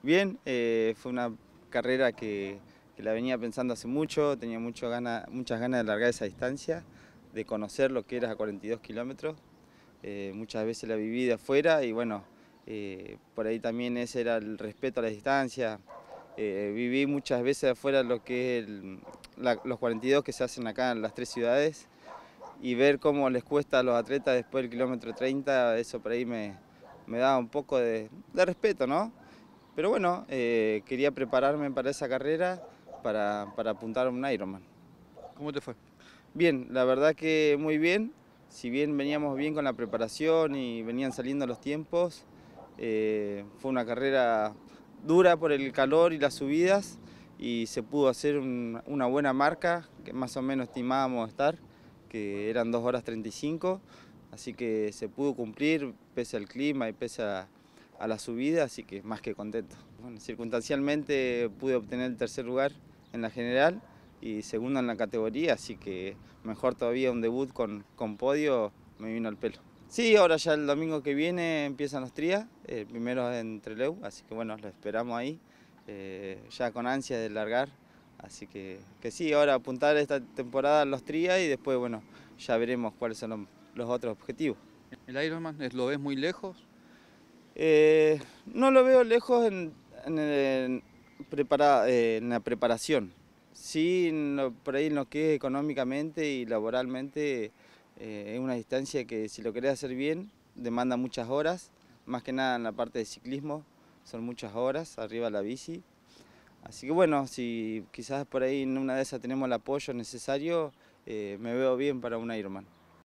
Bien, eh, fue una carrera que, la venía pensando hace mucho, tenía muchas ganas de largar esa distancia, de conocer lo que era a 42 kilómetros. Eh, muchas veces la viví de afuera y bueno, eh, por ahí también ese era el respeto a la distancia. viví muchas veces afuera lo que es los 42 que se hacen acá en las tres ciudades y ver cómo les cuesta a los atletas después del kilómetro 30, eso por ahí me, me un poco de respeto, ¿no? Pero bueno, eh, quería prepararme para esa carrera para, para apuntar a un Ironman. ¿Cómo te fue? Bien, la verdad que muy bien. Si bien veníamos bien con la preparación y venían saliendo los tiempos, eh, fue una carrera dura por el calor y las subidas y se pudo hacer una buena marca, que más o menos estimábamos estar, que eran 2 horas 35, así que se pudo cumplir pese al clima y pese a, a la subida, así que más que contento. circunstancialmente pude obtener el tercer lugar en la general y segundo en la categoría, así que mejor todavía un debut con, podio me vino al pelo. Sí, ahora ya el domingo que viene empiezan los trías, el eh, primero en Trelew, así que bueno, lo esperamos ahí, eh, ya con ansia de largar, así que, que sí, ahora apuntar esta temporada a los trías y después, bueno, ya veremos cuáles son los, otros objetivos. ¿El Ironman lo ves muy lejos? Eh, no lo veo lejos en, la preparación. Sí, por ahí en lo que es económicamente y laboralmente eh, es una distancia que si lo querés hacer bien demanda muchas horas, más que nada en la parte de ciclismo, son muchas horas arriba la bici. Así que bueno, si quizás por ahí en una de esas tenemos el apoyo necesario, eh, me veo bien para un Ironman.